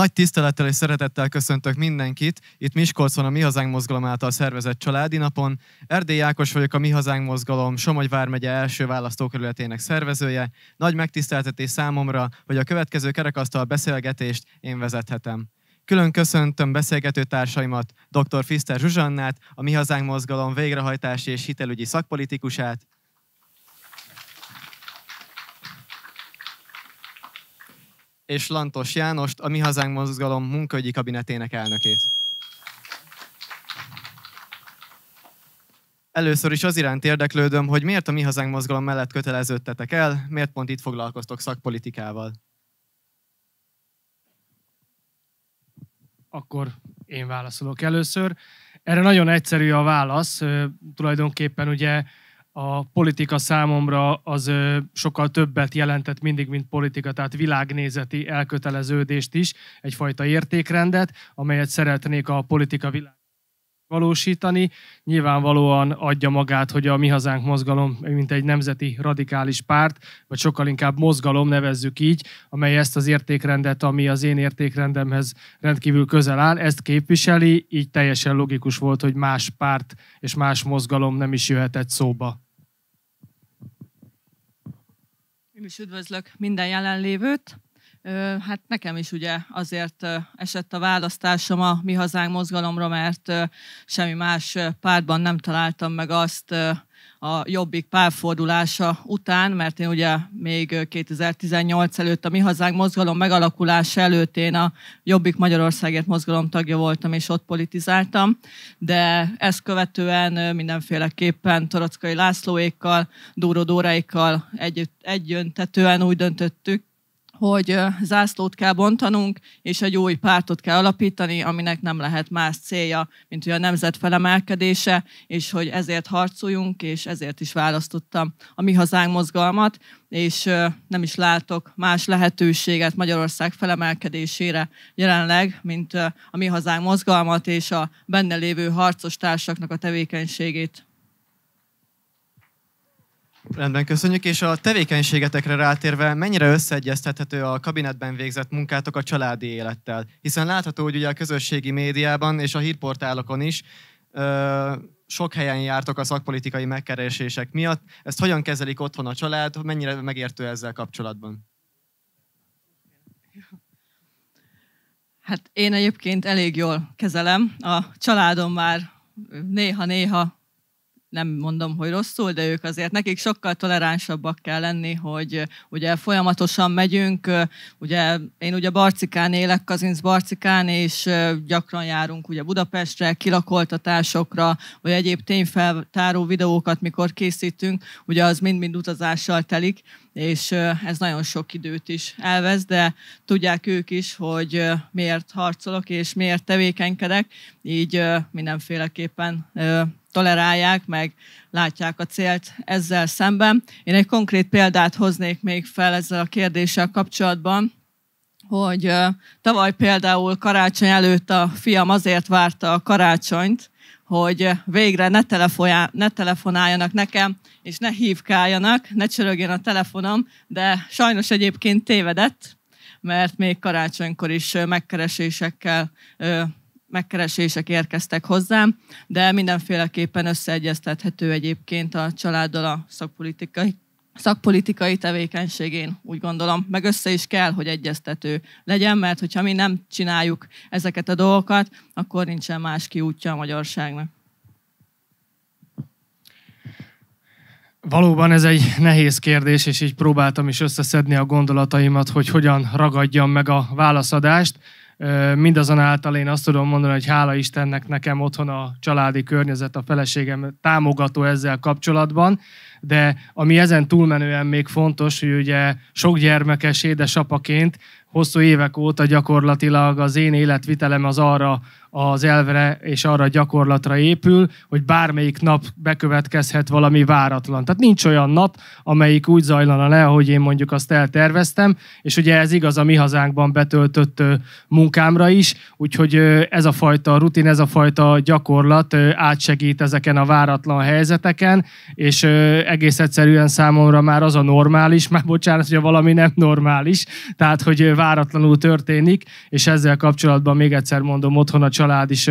Nagy tisztelettel és szeretettel köszöntök mindenkit. Itt Miskolcon a Mi Hazánk Mozgalom által szervezett családi napon. Erdély Ákos vagyok a Mi Hazánk Mozgalom Somogy vármegye első választókerületének szervezője. Nagy megtiszteltetés számomra, hogy a következő kerekasztal beszélgetést én vezethetem. Külön köszöntöm beszélgető társaimat, dr. Fiszter Zsuzsannát, a Mi Hazánk Mozgalom végrehajtási és hitelügyi szakpolitikusát, és Lantos Jánost, a Mi Hazánk Mozgalom munkaügyi kabinetének elnökét. Először is az iránt érdeklődöm, hogy miért a Mi Hazánk Mozgalom mellett köteleződtetek el, miért pont itt foglalkoztok szakpolitikával. Akkor én válaszolok először. Erre nagyon egyszerű a válasz. Tulajdonképpen ugye a politika számomra az sokkal többet jelentett mindig, mint politika, tehát világnézeti elköteleződést is, egyfajta értékrendet, amelyet szeretnék a politika világ valósítani. Nyilvánvalóan adja magát, hogy a Mi Hazánk mozgalom, mint egy nemzeti radikális párt, vagy sokkal inkább mozgalom, nevezzük így, amely ezt az értékrendet, ami az én értékrendemhez rendkívül közel áll, ezt képviseli, így teljesen logikus volt, hogy más párt és más mozgalom nem is jöhetett szóba. Én is üdvözlök minden jelenlévőt. Hát nekem is ugye azért esett a választásom a Mi Hazánk mozgalomra, mert semmi más pártban nem találtam meg azt, a Jobbik párfordulása után, mert én ugye még 2018 előtt a Mi Hazánk mozgalom megalakulása előtt én a Jobbik Magyarországért mozgalom tagja voltam, és ott politizáltam, de ezt követően mindenféleképpen Torockai Lászlóékkal, Dúró együtt együttetően egyöntetően úgy döntöttük, hogy zászlót kell bontanunk, és egy új pártot kell alapítani, aminek nem lehet más célja, mint hogy a nemzet felemelkedése, és hogy ezért harcoljunk, és ezért is választottam a Mi Hazánk mozgalmat, és nem is látok más lehetőséget Magyarország felemelkedésére jelenleg, mint a Mi Hazánk mozgalmat és a benne lévő harcos társaknak a tevékenységét. Rendben, köszönjük. És a tevékenységetekre rátérve, mennyire összeegyeztethető a kabinetben végzett munkátok a családi élettel? Hiszen látható, hogy ugye a közösségi médiában és a hírportálokon is ö, sok helyen jártok a szakpolitikai megkeresések miatt. Ezt hogyan kezelik otthon a család? Mennyire megértő ezzel kapcsolatban? Hát én egyébként elég jól kezelem. A családom már néha-néha nem mondom, hogy rosszul, de ők azért nekik sokkal toleránsabbak kell lenni, hogy ugye folyamatosan megyünk, ugye én ugye Barcikán élek, Kazinc Barcikán, és gyakran járunk ugye Budapestre, kilakoltatásokra, vagy egyéb tényfeltáró videókat, mikor készítünk, ugye az mind-mind utazással telik, és ez nagyon sok időt is elvesz, de tudják ők is, hogy miért harcolok és miért tevékenykedek, így mindenféleképpen tolerálják, meg látják a célt ezzel szemben. Én egy konkrét példát hoznék még fel ezzel a kérdéssel kapcsolatban, hogy tavaly például karácsony előtt a fiam azért várta a karácsonyt, hogy végre ne, ne telefonáljanak nekem, és ne hívkáljanak, ne csörögjön a telefonom, de sajnos egyébként tévedett, mert még karácsonykor is megkeresésekkel megkeresések érkeztek hozzám, de mindenféleképpen összeegyeztethető egyébként a családdal a szakpolitikai szakpolitikai tevékenységén, úgy gondolom, meg össze is kell, hogy egyeztető legyen, mert hogyha mi nem csináljuk ezeket a dolgokat, akkor nincsen más kiútja a magyarságnak. Valóban ez egy nehéz kérdés, és így próbáltam is összeszedni a gondolataimat, hogy hogyan ragadjam meg a válaszadást. Mindazonáltal én azt tudom mondani, hogy hála Istennek nekem otthon a családi környezet, a feleségem támogató ezzel kapcsolatban, de ami ezen túlmenően még fontos, hogy ugye sok gyermekes édesapaként hosszú évek óta gyakorlatilag az én életvitelem az arra az elvre és arra a gyakorlatra épül, hogy bármelyik nap bekövetkezhet valami váratlan. Tehát nincs olyan nap, amelyik úgy zajlana le, ahogy én mondjuk azt elterveztem, és ugye ez igaz a mi hazánkban betöltött munkámra is, úgyhogy ez a fajta rutin, ez a fajta gyakorlat átsegít ezeken a váratlan helyzeteken, és egész egyszerűen számomra már az a normális, már bocsánat, hogy valami nem normális, tehát hogy váratlanul történik, és ezzel kapcsolatban még egyszer mondom, otthon a család is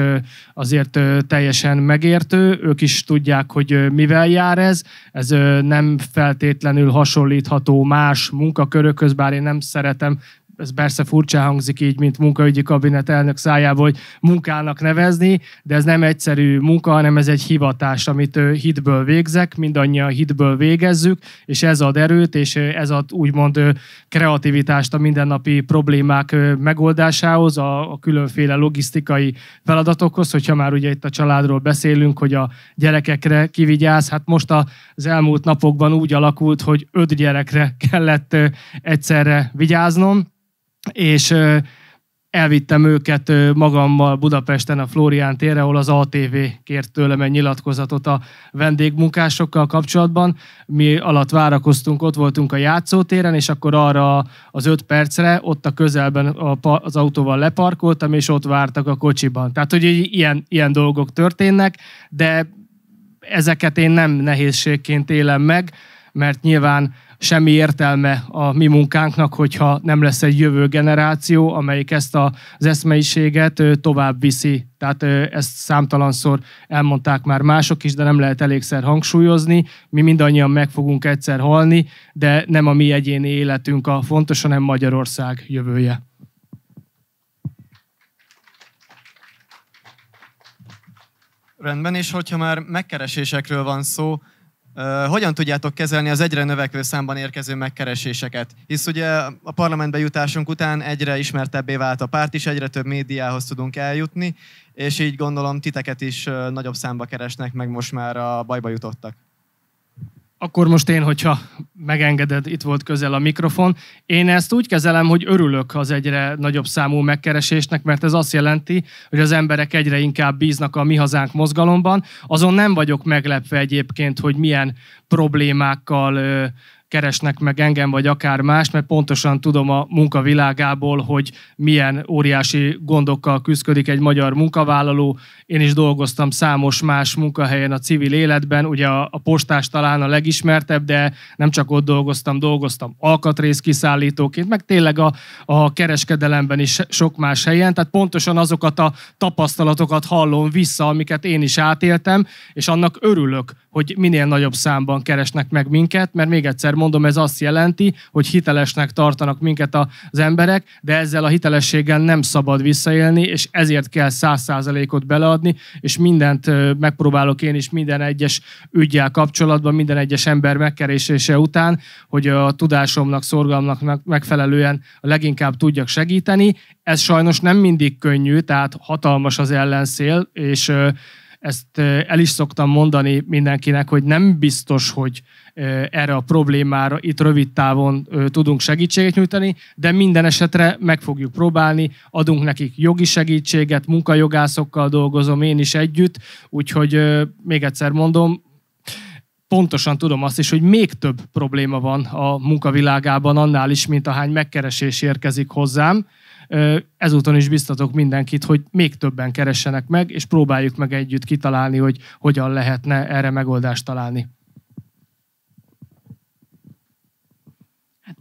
azért teljesen megértő, ők is tudják, hogy mivel jár ez, ez nem feltétlenül hasonlítható más munkakörökhöz, bár én nem szeretem ez persze furcsa hangzik így, mint munkaügyi kabinet elnök szájából, hogy munkának nevezni, de ez nem egyszerű munka, hanem ez egy hivatás, amit hitből végzek, mindannyian hitből végezzük, és ez ad erőt, és ez ad úgymond kreativitást a mindennapi problémák megoldásához, a, különféle logisztikai feladatokhoz, hogyha már ugye itt a családról beszélünk, hogy a gyerekekre kivigyáz, hát most az elmúlt napokban úgy alakult, hogy öt gyerekre kellett egyszerre vigyáznom, és elvittem őket magammal Budapesten a Flórián térre, ahol az ATV kért tőlem egy nyilatkozatot a vendégmunkásokkal kapcsolatban. Mi alatt várakoztunk, ott voltunk a játszótéren, és akkor arra az öt percre ott a közelben az autóval leparkoltam, és ott vártak a kocsiban. Tehát, hogy ilyen, ilyen dolgok történnek, de ezeket én nem nehézségként élem meg, mert nyilván semmi értelme a mi munkánknak, hogyha nem lesz egy jövő generáció, amelyik ezt az eszmeiséget tovább viszi. Tehát ezt számtalanszor elmondták már mások is, de nem lehet elégszer hangsúlyozni. Mi mindannyian meg fogunk egyszer halni, de nem a mi egyéni életünk a fontos, hanem Magyarország jövője. Rendben, és hogyha már megkeresésekről van szó, hogyan tudjátok kezelni az egyre növekvő számban érkező megkereséseket? Hisz ugye a parlamentbe jutásunk után egyre ismertebbé vált a párt is, egyre több médiához tudunk eljutni, és így gondolom titeket is nagyobb számba keresnek, meg most már a bajba jutottak akkor most én, hogyha megengeded, itt volt közel a mikrofon. Én ezt úgy kezelem, hogy örülök az egyre nagyobb számú megkeresésnek, mert ez azt jelenti, hogy az emberek egyre inkább bíznak a mi hazánk mozgalomban. Azon nem vagyok meglepve egyébként, hogy milyen problémákkal keresnek meg engem, vagy akár más, mert pontosan tudom a munkavilágából, hogy milyen óriási gondokkal küzdik egy magyar munkavállaló. Én is dolgoztam számos más munkahelyen a civil életben, ugye a, a postás talán a legismertebb, de nem csak ott dolgoztam, dolgoztam alkatrész kiszállítóként, meg tényleg a, a kereskedelemben is sok más helyen, tehát pontosan azokat a tapasztalatokat hallom vissza, amiket én is átéltem, és annak örülök, hogy minél nagyobb számban keresnek meg minket, mert még egyszer mondom, ez azt jelenti, hogy hitelesnek tartanak minket az emberek, de ezzel a hitelességgel nem szabad visszaélni, és ezért kell száz százalékot beleadni, és mindent megpróbálok én is minden egyes ügyel kapcsolatban, minden egyes ember megkeresése után, hogy a tudásomnak, szorgalmnak megfelelően a leginkább tudjak segíteni. Ez sajnos nem mindig könnyű, tehát hatalmas az ellenszél, és ezt el is szoktam mondani mindenkinek, hogy nem biztos, hogy erre a problémára itt rövid távon tudunk segítséget nyújtani, de minden esetre meg fogjuk próbálni, adunk nekik jogi segítséget, munkajogászokkal dolgozom én is együtt, úgyhogy még egyszer mondom, pontosan tudom azt is, hogy még több probléma van a munkavilágában annál is, mint ahány megkeresés érkezik hozzám, Ezúton is biztatok mindenkit, hogy még többen keressenek meg, és próbáljuk meg együtt kitalálni, hogy hogyan lehetne erre megoldást találni.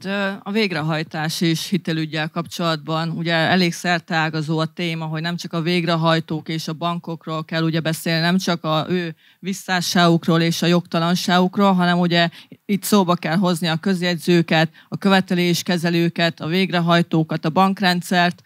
Hát a végrehajtás is hitelügyel kapcsolatban, ugye elég szerteágazó a téma, hogy nem csak a végrehajtók és a bankokról kell ugye beszélni, nem csak a ő visszásságukról és a jogtalanságukról, hanem ugye itt szóba kell hozni a közjegyzőket, a követeléskezelőket, a végrehajtókat, a bankrendszert,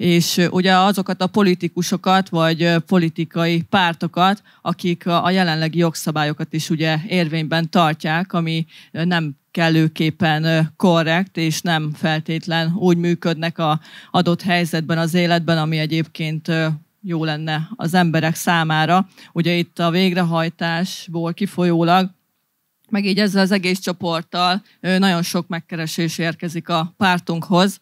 és ugye azokat a politikusokat, vagy politikai pártokat, akik a jelenlegi jogszabályokat is ugye érvényben tartják, ami nem kellőképpen korrekt, és nem feltétlen úgy működnek a adott helyzetben, az életben, ami egyébként jó lenne az emberek számára. Ugye itt a végrehajtásból kifolyólag meg így ezzel az egész csoporttal nagyon sok megkeresés érkezik a pártunkhoz.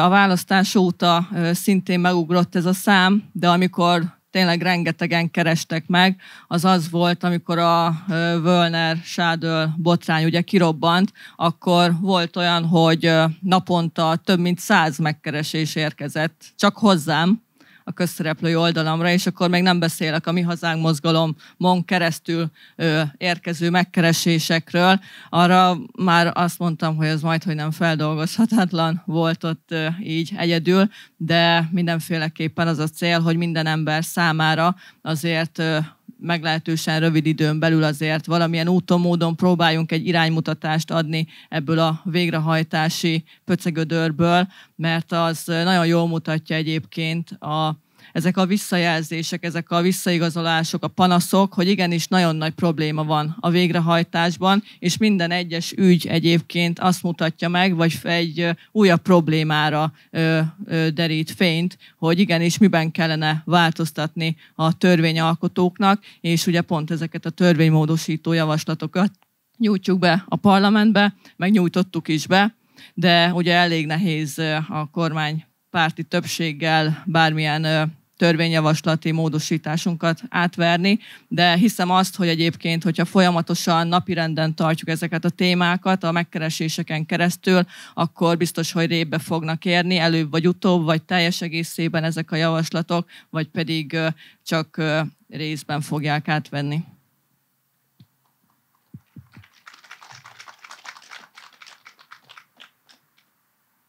A választás óta szintén megugrott ez a szám, de amikor tényleg rengetegen kerestek meg, az az volt, amikor a Völner Sádöl botrány ugye kirobbant, akkor volt olyan, hogy naponta több mint száz megkeresés érkezett, csak hozzám, a közszereplői oldalamra, és akkor még nem beszélek a Mi Hazánk mozgalomon keresztül ö, érkező megkeresésekről. Arra már azt mondtam, hogy ez majd, hogy nem feldolgozhatatlan volt ott ö, így egyedül, de mindenféleképpen az a cél, hogy minden ember számára azért ö, meglehetősen rövid időn belül azért valamilyen úton, módon próbáljunk egy iránymutatást adni ebből a végrehajtási pöcegödörből, mert az nagyon jól mutatja egyébként a ezek a visszajelzések, ezek a visszaigazolások, a panaszok, hogy igenis nagyon nagy probléma van a végrehajtásban, és minden egyes ügy egyébként azt mutatja meg, vagy egy újabb problémára ö, ö, derít fényt, hogy igenis miben kellene változtatni a törvényalkotóknak, és ugye pont ezeket a törvénymódosító javaslatokat nyújtjuk be a parlamentbe, meg nyújtottuk is be, de ugye elég nehéz a kormány párti többséggel bármilyen törvényjavaslati módosításunkat átverni, de hiszem azt, hogy egyébként, hogyha folyamatosan napirenden tartjuk ezeket a témákat a megkereséseken keresztül, akkor biztos, hogy rébe fognak érni, előbb vagy utóbb, vagy teljes egészében ezek a javaslatok, vagy pedig csak részben fogják átvenni.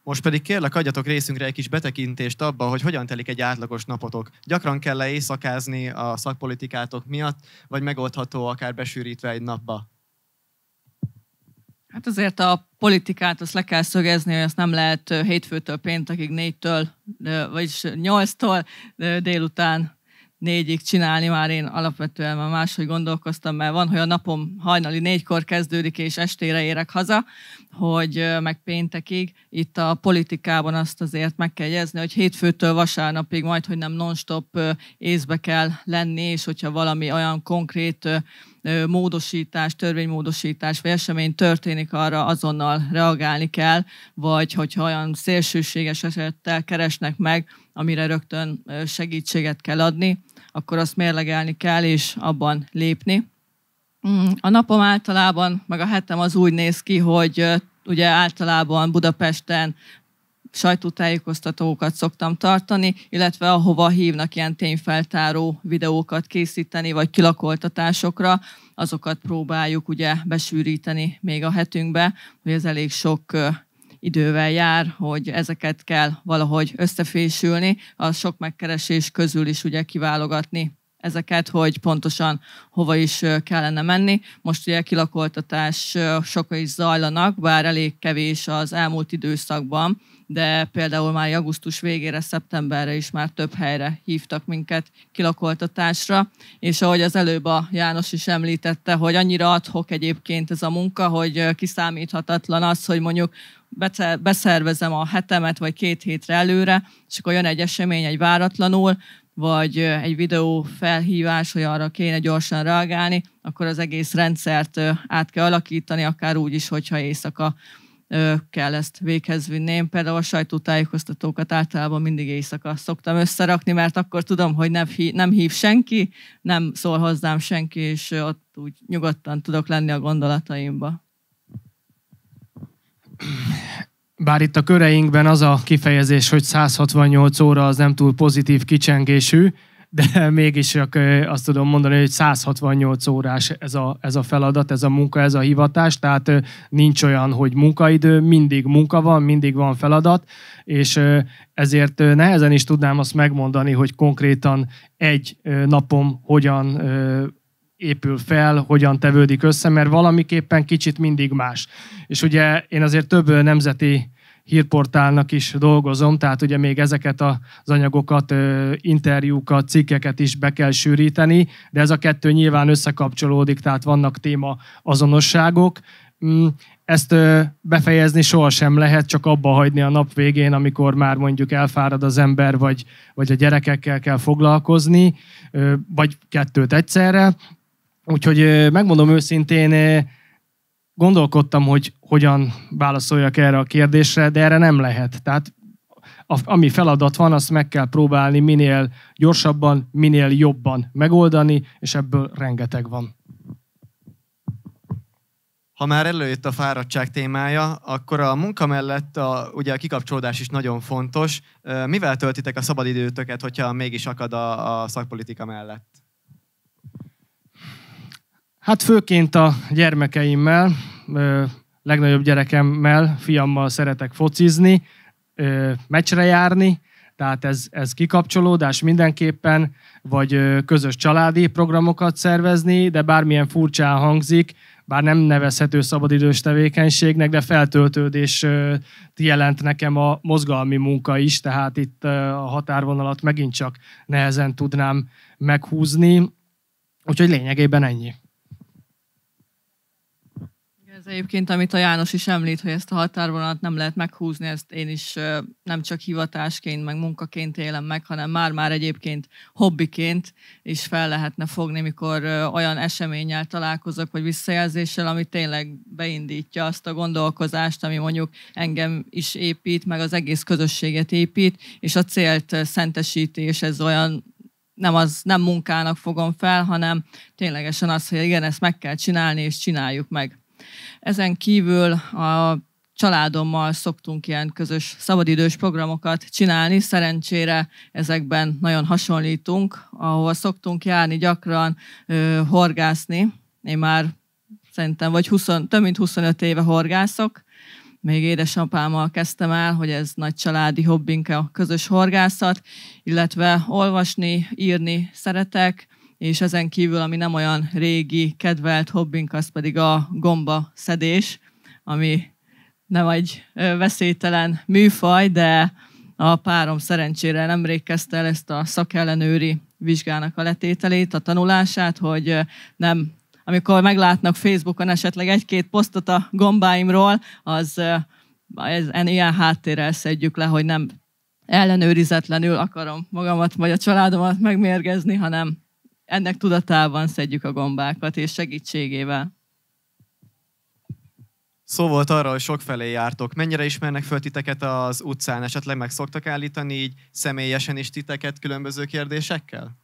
Most pedig kérlek, adjatok részünkre egy kis betekintést abba, hogy hogyan telik egy átlagos napotok. Gyakran kell le éjszakázni a szakpolitikátok miatt, vagy megoldható akár besűrítve egy napba? Hát azért a politikát azt le kell szögezni, hogy azt nem lehet hétfőtől péntekig, négytől, vagyis nyolctól délután négyig csinálni, már én alapvetően már máshogy gondolkoztam, mert van, hogy a napom hajnali négykor kezdődik, és estére érek haza, hogy meg péntekig itt a politikában azt azért meg kell jegyezni, hogy hétfőtől vasárnapig majd, hogy nem non-stop észbe kell lenni, és hogyha valami olyan konkrét módosítás, törvénymódosítás vagy esemény történik, arra azonnal reagálni kell, vagy hogyha olyan szélsőséges esettel keresnek meg, amire rögtön segítséget kell adni, akkor azt mérlegelni kell és abban lépni. Mm, a napom általában, meg a hetem az úgy néz ki, hogy ugye általában Budapesten sajtótájékoztatókat szoktam tartani, illetve ahova hívnak ilyen tényfeltáró videókat készíteni, vagy kilakoltatásokra, azokat próbáljuk ugye besűríteni még a hetünkbe, hogy ez elég sok idővel jár, hogy ezeket kell valahogy összefésülni, a sok megkeresés közül is ugye kiválogatni ezeket, hogy pontosan hova is kellene menni. Most ugye kilakoltatás soka is zajlanak, bár elég kevés az elmúlt időszakban, de például már augusztus végére, szeptemberre is már több helyre hívtak minket kilakoltatásra, és ahogy az előbb a János is említette, hogy annyira adhok egyébként ez a munka, hogy kiszámíthatatlan az, hogy mondjuk beszervezem a hetemet, vagy két hétre előre, és akkor jön egy esemény, egy váratlanul, vagy egy videó felhívás, hogy arra kéne gyorsan reagálni, akkor az egész rendszert át kell alakítani, akár úgy is, hogyha éjszaka kell ezt véghez vinni. Én például a sajtótájékoztatókat általában mindig éjszaka szoktam összerakni, mert akkor tudom, hogy nem hív, nem hív senki, nem szól hozzám senki, és ott úgy nyugodtan tudok lenni a gondolataimba bár itt a köreinkben az a kifejezés, hogy 168 óra az nem túl pozitív kicsengésű, de mégis csak azt tudom mondani, hogy 168 órás ez a, ez a feladat, ez a munka, ez a hivatás, tehát nincs olyan, hogy munkaidő, mindig munka van, mindig van feladat, és ezért nehezen is tudnám azt megmondani, hogy konkrétan egy napom hogyan épül fel, hogyan tevődik össze, mert valamiképpen kicsit mindig más. És ugye én azért több nemzeti hírportálnak is dolgozom, tehát ugye még ezeket az anyagokat, interjúkat, cikkeket is be kell sűríteni, de ez a kettő nyilván összekapcsolódik, tehát vannak téma azonosságok. Mm, ezt befejezni sohasem lehet, csak abba hagyni a nap végén, amikor már mondjuk elfárad az ember, vagy, vagy a gyerekekkel kell foglalkozni, vagy kettőt egyszerre, Úgyhogy megmondom őszintén, gondolkodtam, hogy hogyan válaszoljak erre a kérdésre, de erre nem lehet. Tehát a, ami feladat van, azt meg kell próbálni minél gyorsabban, minél jobban megoldani, és ebből rengeteg van. Ha már előjött a fáradtság témája, akkor a munka mellett a, ugye a kikapcsolódás is nagyon fontos. Mivel töltitek a szabadidőtöket, hogyha mégis akad a, a szakpolitika mellett? Hát főként a gyermekeimmel, ö, legnagyobb gyerekemmel, fiammal szeretek focizni, ö, meccsre járni, tehát ez, ez kikapcsolódás mindenképpen, vagy közös családi programokat szervezni, de bármilyen furcsán hangzik, bár nem nevezhető szabadidős tevékenységnek, de feltöltődés jelent nekem a mozgalmi munka is, tehát itt a határvonalat megint csak nehezen tudnám meghúzni, úgyhogy lényegében ennyi egyébként, amit a János is említ, hogy ezt a határvonalat nem lehet meghúzni, ezt én is nem csak hivatásként, meg munkaként élem meg, hanem már-már egyébként hobbiként is fel lehetne fogni, mikor olyan eseménnyel találkozok, vagy visszajelzéssel, ami tényleg beindítja azt a gondolkozást, ami mondjuk engem is épít, meg az egész közösséget épít, és a célt szentesítés, ez olyan nem, az, nem munkának fogom fel, hanem ténylegesen az, hogy igen, ezt meg kell csinálni, és csináljuk meg. Ezen kívül a családommal szoktunk ilyen közös szabadidős programokat csinálni. Szerencsére ezekben nagyon hasonlítunk, ahova szoktunk járni gyakran ö, horgászni. Én már szerintem vagy 20, több mint 25 éve horgászok. Még édesapámmal kezdtem el, hogy ez nagy családi hobbink a közös horgászat, illetve olvasni, írni szeretek, és ezen kívül, ami nem olyan régi, kedvelt hobbink, az pedig a gomba szedés, ami nem egy veszélytelen műfaj, de a párom szerencsére nemrég kezdte el ezt a szakellenőri vizsgának a letételét, a tanulását, hogy nem, amikor meglátnak Facebookon esetleg egy-két posztot a gombáimról, az ez, ilyen háttérrel szedjük le, hogy nem ellenőrizetlenül akarom magamat vagy a családomat megmérgezni, hanem ennek tudatában szedjük a gombákat, és segítségével. Szó volt arra, hogy sokfelé jártok. Mennyire ismernek föl titeket az utcán? Esetleg meg szoktak állítani így személyesen is titeket különböző kérdésekkel?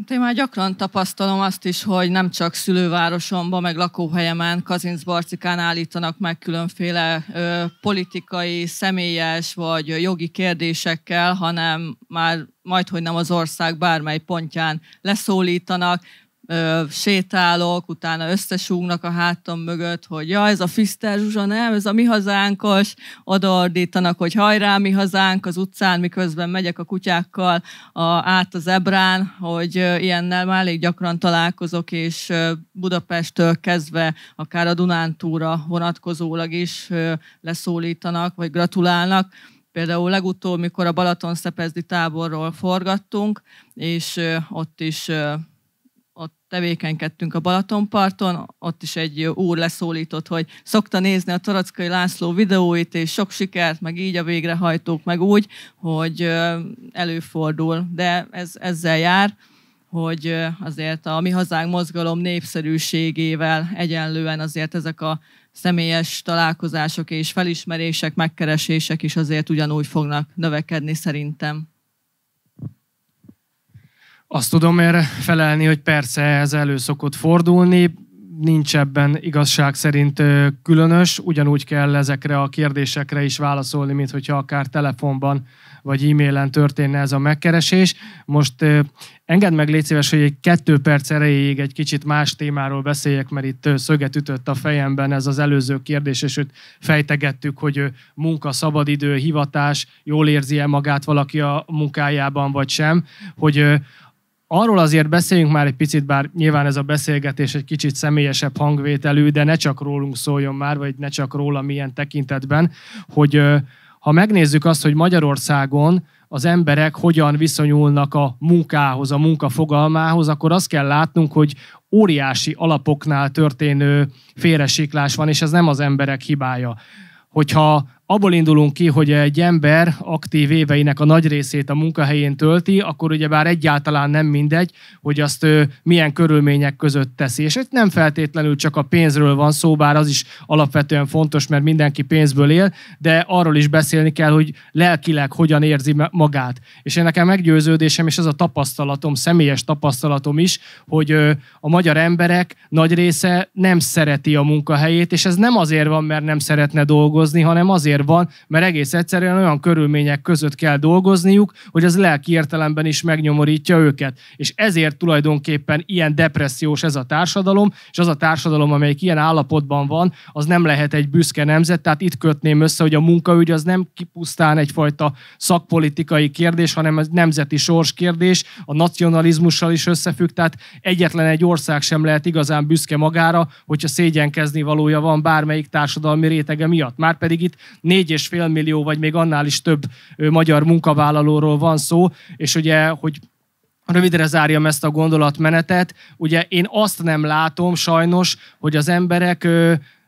Hát én már gyakran tapasztalom azt is, hogy nem csak szülővárosomban, meg lakóhelyemen, Kazincbarcikán állítanak meg különféle ö, politikai, személyes vagy jogi kérdésekkel, hanem már majdhogy nem az ország bármely pontján leszólítanak, ö, sétálok, utána összesúgnak a hátam mögött, hogy ja, ez a Fiszter Zsuzsa, nem, ez a mi hazánkos, odaordítanak, hogy hajrá, mi hazánk az utcán, miközben megyek a kutyákkal a, át az ebrán, hogy ilyennel már elég gyakran találkozok, és Budapesttől kezdve akár a Dunántúra vonatkozólag is ö, leszólítanak, vagy gratulálnak. Például legutóbb, mikor a Balaton szepezdi táborról forgattunk, és ott is tevékenykedtünk a Balatonparton, ott is egy úr leszólított, hogy szokta nézni a Torackai László videóit, és sok sikert, meg így a végrehajtók, meg úgy, hogy előfordul. De ez ezzel jár, hogy azért a Mi Hazánk mozgalom népszerűségével egyenlően azért ezek a személyes találkozások és felismerések, megkeresések is azért ugyanúgy fognak növekedni szerintem. Azt tudom erre felelni, hogy persze ez elő szokott fordulni, nincs ebben igazság szerint különös, ugyanúgy kell ezekre a kérdésekre is válaszolni, mint hogyha akár telefonban vagy e-mailen történne ez a megkeresés. Most engedd meg, légy szíves, hogy egy kettő perc erejéig egy kicsit más témáról beszéljek, mert itt szöget ütött a fejemben ez az előző kérdés, és őt fejtegettük, hogy munka, szabadidő, hivatás, jól érzi-e magát valaki a munkájában, vagy sem, hogy Arról azért beszéljünk már egy picit, bár nyilván ez a beszélgetés egy kicsit személyesebb hangvételű, de ne csak rólunk szóljon már, vagy ne csak róla milyen tekintetben, hogy ha megnézzük azt, hogy Magyarországon az emberek hogyan viszonyulnak a munkához, a munka fogalmához, akkor azt kell látnunk, hogy óriási alapoknál történő félresiklás van, és ez nem az emberek hibája. Hogyha abból indulunk ki, hogy egy ember aktív éveinek a nagy részét a munkahelyén tölti, akkor ugyebár egyáltalán nem mindegy, hogy azt ő milyen körülmények között teszi. És itt nem feltétlenül csak a pénzről van szó, bár az is alapvetően fontos, mert mindenki pénzből él, de arról is beszélni kell, hogy lelkileg hogyan érzi magát. És én nekem meggyőződésem, és ez a tapasztalatom, személyes tapasztalatom is, hogy a magyar emberek nagy része nem szereti a munkahelyét, és ez nem azért van, mert nem szeretne dolgozni, hanem azért, azért van, mert egész egyszerűen olyan körülmények között kell dolgozniuk, hogy az lelki értelemben is megnyomorítja őket. És ezért tulajdonképpen ilyen depressziós ez a társadalom, és az a társadalom, amelyik ilyen állapotban van, az nem lehet egy büszke nemzet. Tehát itt kötném össze, hogy a munkaügy az nem kipusztán egyfajta szakpolitikai kérdés, hanem ez nemzeti kérdés, a nacionalizmussal is összefügg. Tehát egyetlen egy ország sem lehet igazán büszke magára, hogyha szégyenkezni valója van bármelyik társadalmi rétege miatt. Már pedig itt fél millió, vagy még annál is több magyar munkavállalóról van szó, és ugye, hogy rövidre zárjam ezt a gondolatmenetet, ugye én azt nem látom sajnos, hogy az emberek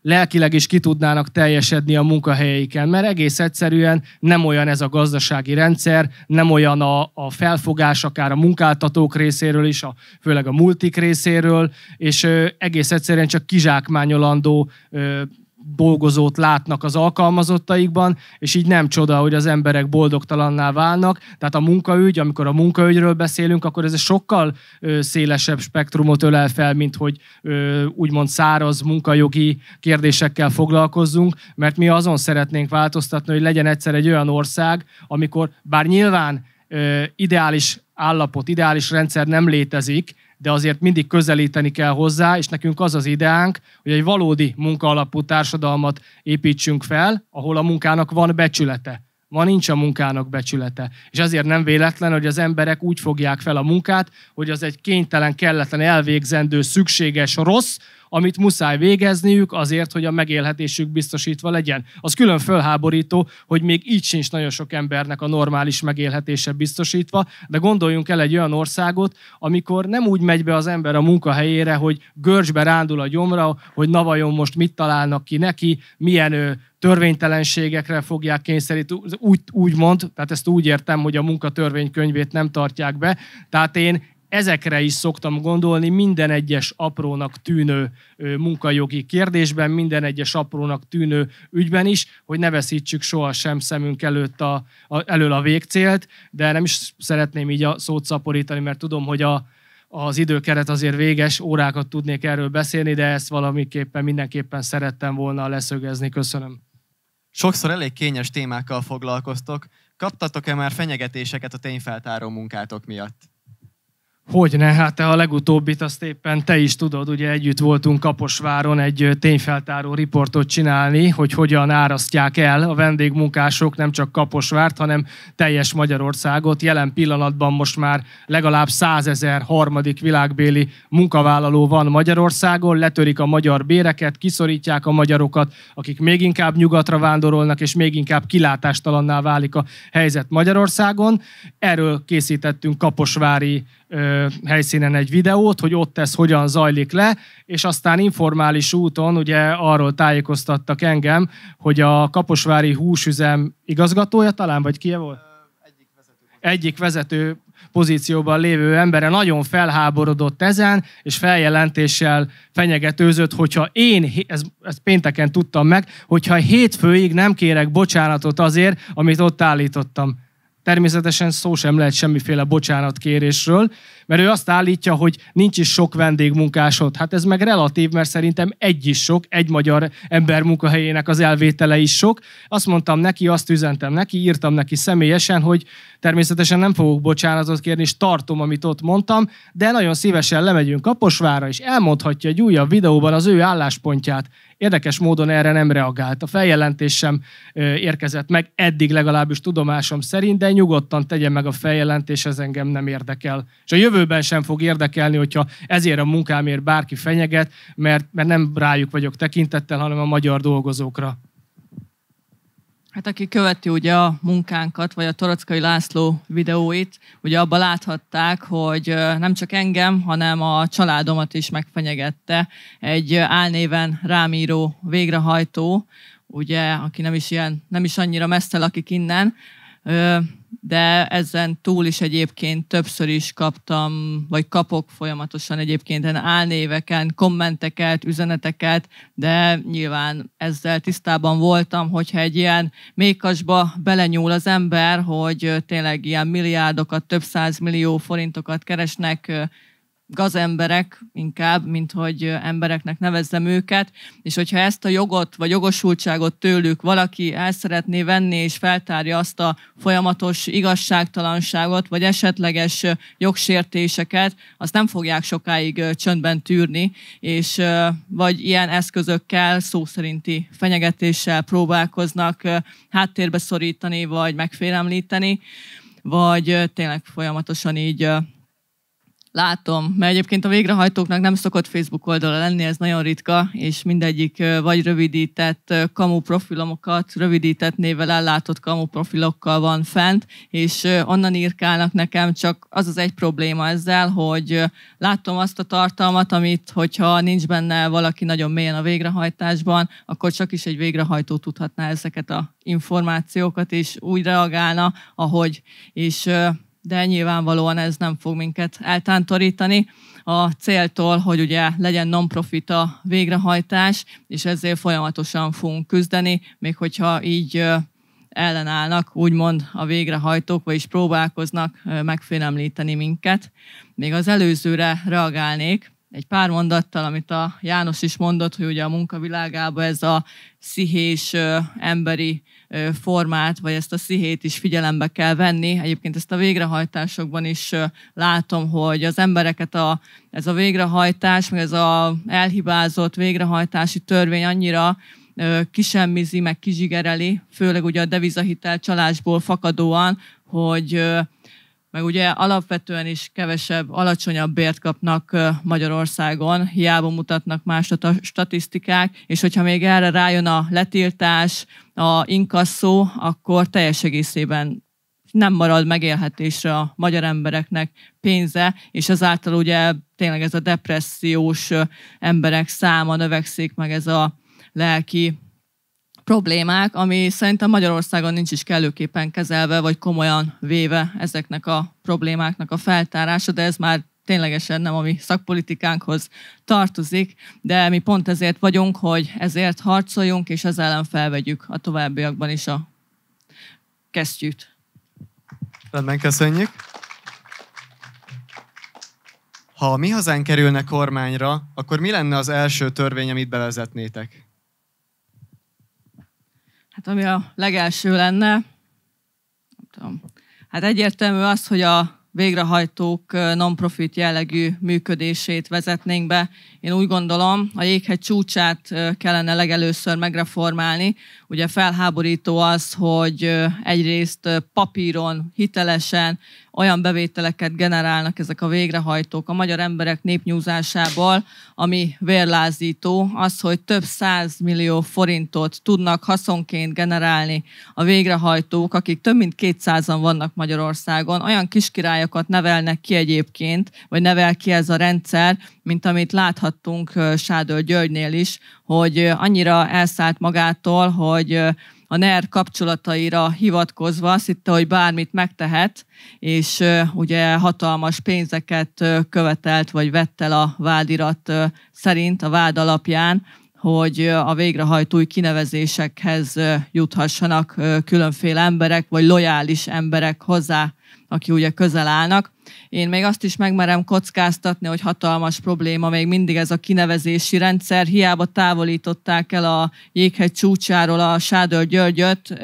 lelkileg is ki tudnának teljesedni a munkahelyeiken, mert egész egyszerűen nem olyan ez a gazdasági rendszer, nem olyan a, a felfogás akár a munkáltatók részéről is, a, főleg a multik részéről, és ö, egész egyszerűen csak kizsákmányolandó ö, dolgozót látnak az alkalmazottaikban, és így nem csoda, hogy az emberek boldogtalanná válnak. Tehát a munkaügy, amikor a munkaügyről beszélünk, akkor ez egy sokkal szélesebb spektrumot ölel fel, mint hogy úgymond száraz munkajogi kérdésekkel foglalkozzunk, mert mi azon szeretnénk változtatni, hogy legyen egyszer egy olyan ország, amikor bár nyilván ideális állapot, ideális rendszer nem létezik, de azért mindig közelíteni kell hozzá, és nekünk az az ideánk, hogy egy valódi munkaalapú társadalmat építsünk fel, ahol a munkának van becsülete. Ma nincs a munkának becsülete. És ezért nem véletlen, hogy az emberek úgy fogják fel a munkát, hogy az egy kénytelen, kelletlen, elvégzendő, szükséges, rossz, amit muszáj végezniük azért, hogy a megélhetésük biztosítva legyen. Az külön fölháborító, hogy még így sincs nagyon sok embernek a normális megélhetése biztosítva, de gondoljunk el egy olyan országot, amikor nem úgy megy be az ember a munkahelyére, hogy görcsbe rándul a gyomra, hogy na vajon most mit találnak ki neki, milyen ő, törvénytelenségekre fogják kényszeríteni, úgy, úgy mond, tehát ezt úgy értem, hogy a munkatörvénykönyvét nem tartják be. Tehát én ezekre is szoktam gondolni minden egyes aprónak tűnő munkajogi kérdésben, minden egyes aprónak tűnő ügyben is, hogy ne veszítsük sohasem szemünk előtt a, a, elől a végcélt, de nem is szeretném így a szót szaporítani, mert tudom, hogy a, az időkeret azért véges, órákat tudnék erről beszélni, de ezt valamiképpen mindenképpen szerettem volna leszögezni. Köszönöm. Sokszor elég kényes témákkal foglalkoztok. Kaptatok-e már fenyegetéseket a tényfeltáró munkátok miatt? Hogy ne, hát a legutóbbit azt éppen te is tudod, ugye együtt voltunk Kaposváron egy tényfeltáró riportot csinálni, hogy hogyan árasztják el a vendégmunkások nem csak Kaposvárt, hanem teljes Magyarországot. Jelen pillanatban most már legalább százezer harmadik világbéli munkavállaló van Magyarországon, letörik a magyar béreket, kiszorítják a magyarokat, akik még inkább nyugatra vándorolnak, és még inkább kilátástalanná válik a helyzet Magyarországon. Erről készítettünk Kaposvári ö, helyszínen egy videót, hogy ott ez hogyan zajlik le, és aztán informális úton ugye arról tájékoztattak engem, hogy a Kaposvári húsüzem igazgatója talán, vagy ki volt? Egyik vezető, Egyik vezető pozícióban lévő embere nagyon felháborodott ezen, és feljelentéssel fenyegetőzött, hogyha én, ez, ezt pénteken tudtam meg, hogyha hétfőig nem kérek bocsánatot azért, amit ott állítottam. Természetesen szó sem lehet semmiféle bocsánatkérésről, mert ő azt állítja, hogy nincs is sok vendégmunkásod. Hát ez meg relatív, mert szerintem egy is sok, egy magyar ember munkahelyének az elvétele is sok. Azt mondtam neki, azt üzentem neki, írtam neki személyesen, hogy természetesen nem fogok bocsánatot kérni, és tartom, amit ott mondtam, de nagyon szívesen lemegyünk Kaposvára, és elmondhatja egy újabb videóban az ő álláspontját. Érdekes módon erre nem reagált. A feljelentés sem érkezett meg, eddig legalábbis tudomásom szerint, de nyugodtan tegye meg a feljelentés, ez engem nem érdekel. És a jövő jövőben sem fog érdekelni, hogyha ezért a munkámért bárki fenyeget, mert, mert nem rájuk vagyok tekintettel, hanem a magyar dolgozókra. Hát aki követi ugye a munkánkat, vagy a Torockai László videóit, ugye abban láthatták, hogy nem csak engem, hanem a családomat is megfenyegette egy álnéven rámíró végrehajtó, ugye, aki nem is, ilyen, nem is annyira messze lakik innen, de ezen túl is egyébként többször is kaptam, vagy kapok folyamatosan egyébként álnéveken, kommenteket, üzeneteket, de nyilván ezzel tisztában voltam, hogyha egy ilyen mékasba belenyúl az ember, hogy tényleg ilyen milliárdokat, több száz millió forintokat keresnek gazemberek inkább, mint hogy embereknek nevezzem őket, és hogyha ezt a jogot vagy jogosultságot tőlük valaki el szeretné venni és feltárja azt a folyamatos igazságtalanságot, vagy esetleges jogsértéseket, azt nem fogják sokáig csöndben tűrni, és vagy ilyen eszközökkel, szó szerinti fenyegetéssel próbálkoznak háttérbe szorítani, vagy megfélemlíteni, vagy tényleg folyamatosan így Látom, mert egyébként a végrehajtóknak nem szokott Facebook oldala lenni, ez nagyon ritka, és mindegyik vagy rövidített kamu profilomokat, rövidített névvel ellátott kamu profilokkal van fent, és onnan írkálnak nekem, csak az az egy probléma ezzel, hogy látom azt a tartalmat, amit, hogyha nincs benne valaki nagyon mélyen a végrehajtásban, akkor csak is egy végrehajtó tudhatná ezeket a információkat, és úgy reagálna, ahogy, és de nyilvánvalóan ez nem fog minket eltántorítani a céltól, hogy ugye legyen non-profit a végrehajtás, és ezért folyamatosan fogunk küzdeni, még hogyha így ellenállnak, úgymond a végrehajtók, vagyis próbálkoznak megfélemlíteni minket. Még az előzőre reagálnék, egy pár mondattal, amit a János is mondott, hogy ugye a munkavilágában ez a szihés emberi formát, vagy ezt a szihét is figyelembe kell venni. Egyébként ezt a végrehajtásokban is látom, hogy az embereket a, ez a végrehajtás, meg ez a elhibázott végrehajtási törvény annyira kisemmizi, meg kizsigereli, főleg ugye a devizahitel csalásból fakadóan, hogy meg ugye alapvetően is kevesebb, alacsonyabb bért kapnak Magyarországon, hiába mutatnak más a statisztikák, és hogyha még erre rájön a letiltás, a inkasszó, akkor teljes egészében nem marad megélhetésre a magyar embereknek pénze, és ezáltal ugye tényleg ez a depressziós emberek száma növekszik, meg ez a lelki problémák, ami szerintem Magyarországon nincs is kellőképpen kezelve, vagy komolyan véve ezeknek a problémáknak a feltárása, de ez már ténylegesen nem a mi szakpolitikánkhoz tartozik, de mi pont ezért vagyunk, hogy ezért harcoljunk, és ez ellen felvegyük a továbbiakban is a kesztyűt. Rendben, köszönjük. Ha a mi hazán kerülne kormányra, akkor mi lenne az első törvény, amit bevezetnétek? ami a legelső lenne, nem tudom. hát egyértelmű az, hogy a végrehajtók non-profit jellegű működését vezetnénk be. Én úgy gondolom, a jéghegy csúcsát kellene legelőször megreformálni. Ugye felháborító az, hogy egyrészt papíron, hitelesen olyan bevételeket generálnak ezek a végrehajtók a magyar emberek népnyúzásából, ami vérlázító, az, hogy több millió forintot tudnak haszonként generálni a végrehajtók, akik több mint 200-an vannak Magyarországon, olyan kiskirályokat nevelnek ki egyébként, vagy nevel ki ez a rendszer, mint amit láthattunk Sádő Györgynél is, hogy annyira elszállt magától, hogy a NER kapcsolataira hivatkozva azt hitte, hogy bármit megtehet, és ugye hatalmas pénzeket követelt, vagy vett el a vádirat szerint, a vád alapján, hogy a végrehajtói kinevezésekhez juthassanak különféle emberek, vagy lojális emberek hozzá, aki ugye közel állnak. Én még azt is megmerem kockáztatni, hogy hatalmas probléma még mindig ez a kinevezési rendszer. Hiába távolították el a jéghegy csúcsáról a Sádör Györgyöt,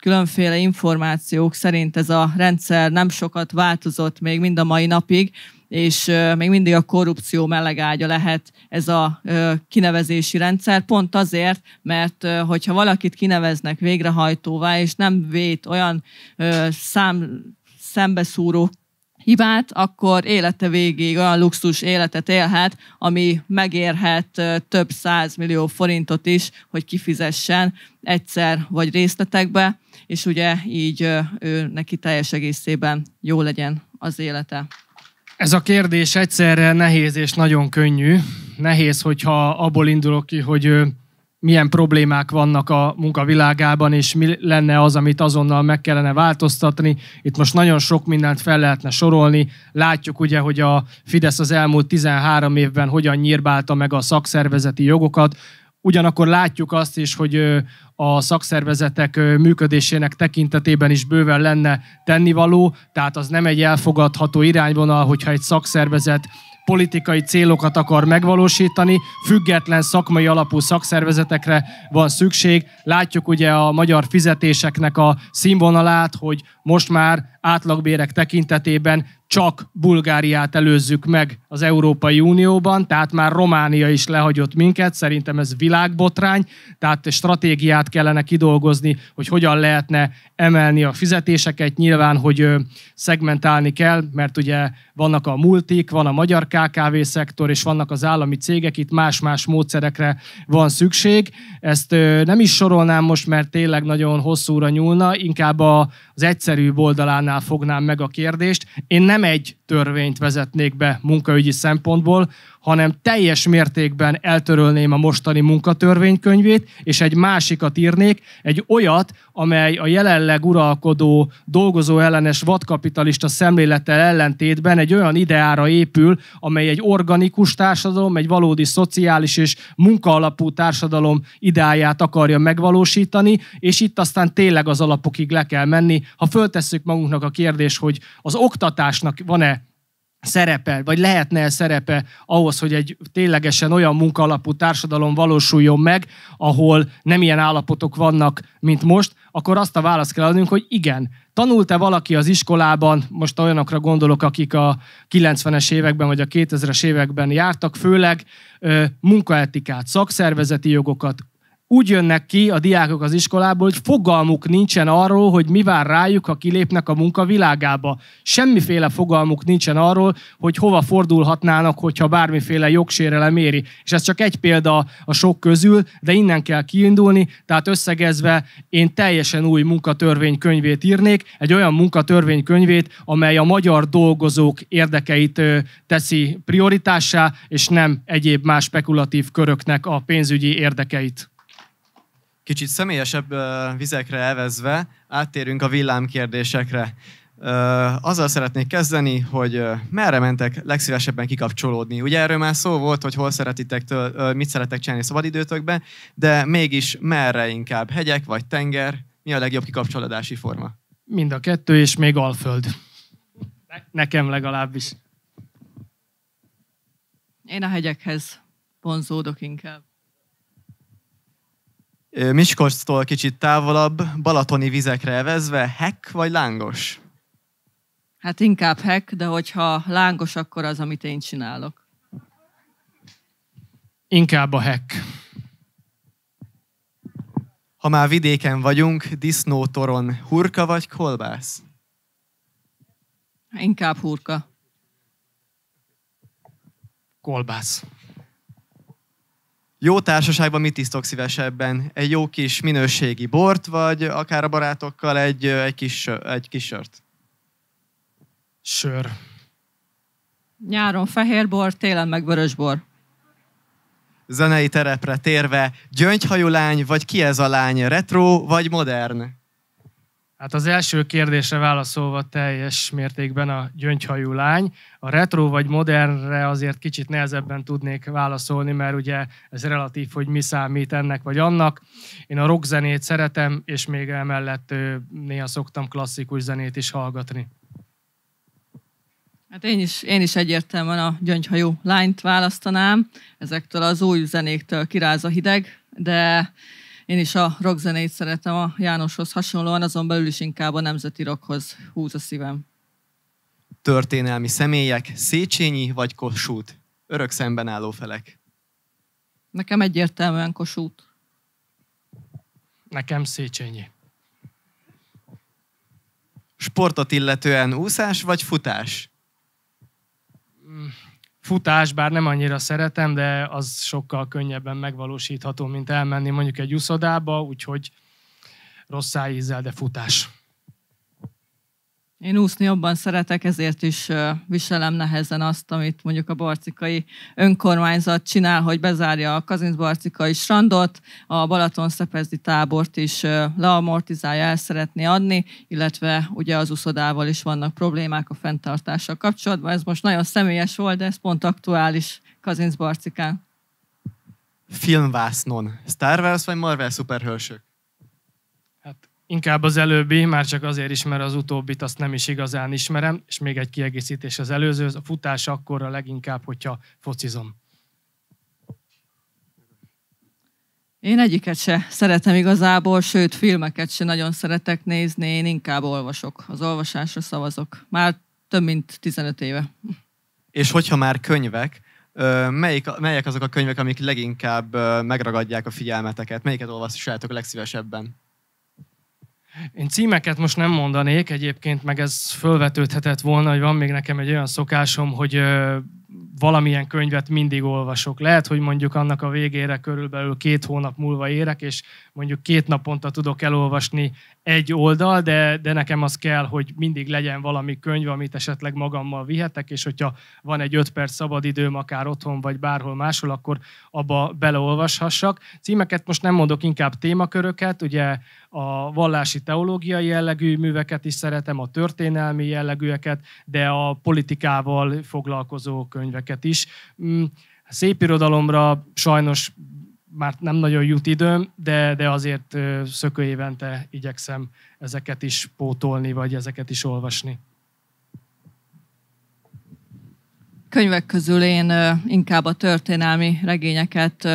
különféle információk szerint ez a rendszer nem sokat változott még mind a mai napig, és még mindig a korrupció melegágya lehet ez a kinevezési rendszer, pont azért, mert hogyha valakit kineveznek végrehajtóvá, és nem vét olyan szám szembeszúró hibát, akkor élete végig olyan luxus életet élhet, ami megérhet több millió forintot is, hogy kifizessen egyszer vagy részletekbe, és ugye így ő neki teljes egészében jó legyen az élete. Ez a kérdés egyszerre nehéz és nagyon könnyű. Nehéz, hogyha abból indulok ki, hogy milyen problémák vannak a munkavilágában, és mi lenne az, amit azonnal meg kellene változtatni. Itt most nagyon sok mindent fel lehetne sorolni. Látjuk ugye, hogy a Fidesz az elmúlt 13 évben hogyan nyírbálta meg a szakszervezeti jogokat, Ugyanakkor látjuk azt is, hogy a szakszervezetek működésének tekintetében is bőven lenne tennivaló, tehát az nem egy elfogadható irányvonal, hogyha egy szakszervezet politikai célokat akar megvalósítani, független szakmai alapú szakszervezetekre van szükség. Látjuk ugye a magyar fizetéseknek a színvonalát, hogy most már átlagbérek tekintetében csak Bulgáriát előzzük meg az Európai Unióban, tehát már Románia is lehagyott minket, szerintem ez világbotrány, tehát stratégiát kellene kidolgozni, hogy hogyan lehetne emelni a fizetéseket, nyilván, hogy szegmentálni kell, mert ugye vannak a multik, van a magyar KKV szektor, és vannak az állami cégek, itt más-más módszerekre van szükség. Ezt nem is sorolnám most, mert tényleg nagyon hosszúra nyúlna, inkább az egyszerűbb oldalánál fognám meg a kérdést. Én nem nem egy törvényt vezetnék be munkaügyi szempontból, hanem teljes mértékben eltörölném a mostani munkatörvénykönyvét, és egy másikat írnék, egy olyat, amely a jelenleg uralkodó dolgozó ellenes vadkapitalista szemlélettel ellentétben egy olyan ideára épül, amely egy organikus társadalom, egy valódi szociális és munkaalapú társadalom ideáját akarja megvalósítani, és itt aztán tényleg az alapokig le kell menni. Ha föltesszük magunknak a kérdés, hogy az oktatásnak van-e szerepe, vagy lehetne -e szerepe ahhoz, hogy egy ténylegesen olyan munkaalapú társadalom valósuljon meg, ahol nem ilyen állapotok vannak, mint most, akkor azt a választ kell adnunk, hogy igen. Tanult-e valaki az iskolában, most olyanokra gondolok, akik a 90-es években vagy a 2000-es években jártak, főleg munkaetikát, szakszervezeti jogokat, úgy jönnek ki a diákok az iskolából, hogy fogalmuk nincsen arról, hogy mi vár rájuk, ha kilépnek a munka világába. Semmiféle fogalmuk nincsen arról, hogy hova fordulhatnának, hogyha bármiféle jogsérelem éri. És ez csak egy példa a sok közül, de innen kell kiindulni, tehát összegezve én teljesen új munkatörvénykönyvét írnék, egy olyan munkatörvénykönyvét, amely a magyar dolgozók érdekeit teszi prioritássá, és nem egyéb más spekulatív köröknek a pénzügyi érdekeit. Kicsit személyesebb vizekre elvezve áttérünk a villámkérdésekre. Azzal szeretnék kezdeni, hogy merre mentek legszívesebben kikapcsolódni. Ugye erről már szó volt, hogy hol szeretitek, től, mit szeretek csinálni szabadidőtökben, de mégis merre inkább? Hegyek vagy tenger? Mi a legjobb kikapcsolódási forma? Mind a kettő, és még Alföld. Nekem legalábbis. Én a hegyekhez vonzódok inkább. Miskorctól kicsit távolabb, balatoni vizekre evezve, hek vagy lángos? Hát inkább hek, de hogyha lángos, akkor az, amit én csinálok. Inkább a hek. Ha már vidéken vagyunk, disznótoron, hurka vagy kolbász? Inkább hurka. Kolbász jó társaságban mit isztok szívesebben? Egy jó kis minőségi bort, vagy akár a barátokkal egy, egy, kis, egy kis sört? Sör. Nyáron fehér bor, télen meg vörös bor. Zenei terepre térve, gyöngyhajú lány, vagy ki ez a lány? Retro, vagy modern? Hát az első kérdésre válaszolva teljes mértékben a gyöngyhajú lány. A retro vagy modernre azért kicsit nehezebben tudnék válaszolni, mert ugye ez relatív, hogy mi számít ennek vagy annak. Én a rock zenét szeretem, és még emellett néha szoktam klasszikus zenét is hallgatni. Hát én is, én is egyértelműen a gyöngyhajú lányt választanám. Ezektől az új zenéktől kiráz a hideg, de én is a rockzenét szeretem a Jánoshoz hasonlóan, azon belül is inkább a nemzeti rockhoz húz a szívem. Történelmi személyek, Széchenyi vagy Kossuth? Örök szemben álló felek. Nekem egyértelműen Kossuth. Nekem Széchenyi. Sportot illetően úszás vagy futás? Mm futás, bár nem annyira szeretem, de az sokkal könnyebben megvalósítható, mint elmenni mondjuk egy úszodába, úgyhogy rossz ízzel, de futás. Én úszni jobban szeretek, ezért is viselem nehezen azt, amit mondjuk a barcikai önkormányzat csinál, hogy bezárja a Kazincbarcikai strandot, a balaton szepezdi tábort is leamortizálja, el szeretné adni, illetve ugye az úszodával is vannak problémák a fenntartással kapcsolatban. Ez most nagyon személyes volt, de ez pont aktuális Kazincbarcikán. Filmvásznon. Star Wars vagy Marvel szuperhősök? Inkább az előbbi, már csak azért is, mert az utóbbit azt nem is igazán ismerem, és még egy kiegészítés az előző, a futás akkorra leginkább, hogyha focizom. Én egyiket se szeretem igazából, sőt, filmeket se nagyon szeretek nézni, én inkább olvasok. Az olvasásra szavazok. Már több mint 15 éve. És hogyha már könyvek, melyik, melyek azok a könyvek, amik leginkább megragadják a figyelmeteket? Melyiket a legszívesebben? Én címeket most nem mondanék, egyébként meg ez fölvetődhetett volna, hogy van még nekem egy olyan szokásom, hogy valamilyen könyvet mindig olvasok. Lehet, hogy mondjuk annak a végére körülbelül két hónap múlva érek, és mondjuk két naponta tudok elolvasni egy oldal, de, de nekem az kell, hogy mindig legyen valami könyv, amit esetleg magammal vihetek, és hogyha van egy öt perc időm akár otthon vagy bárhol máshol, akkor abba beleolvashassak. Címeket most nem mondok, inkább témaköröket, ugye a vallási teológiai jellegű műveket is szeretem, a történelmi jellegűeket, de a politikával foglalkozó könyveket is. Mm, szép irodalomra sajnos már nem nagyon jut időm, de, de azért szökő évente igyekszem ezeket is pótolni, vagy ezeket is olvasni. Könyvek közül én inkább a történelmi regényeket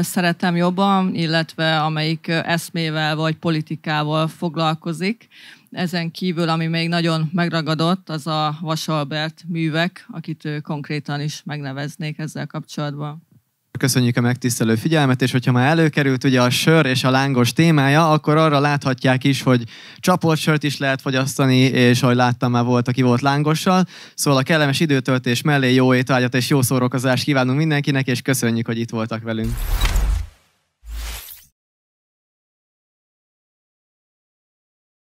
szeretem jobban, illetve amelyik eszmével vagy politikával foglalkozik. Ezen kívül, ami még nagyon megragadott, az a Vasalbert művek, akit konkrétan is megneveznék ezzel kapcsolatban. Köszönjük a megtisztelő figyelmet, és hogyha már előkerült ugye a sör és a lángos témája, akkor arra láthatják is, hogy csapott sört is lehet fogyasztani, és ahogy láttam már volt, aki volt lángossal. Szóval a kellemes időtöltés mellé jó étvágyat és jó szórakozást kívánunk mindenkinek, és köszönjük, hogy itt voltak velünk.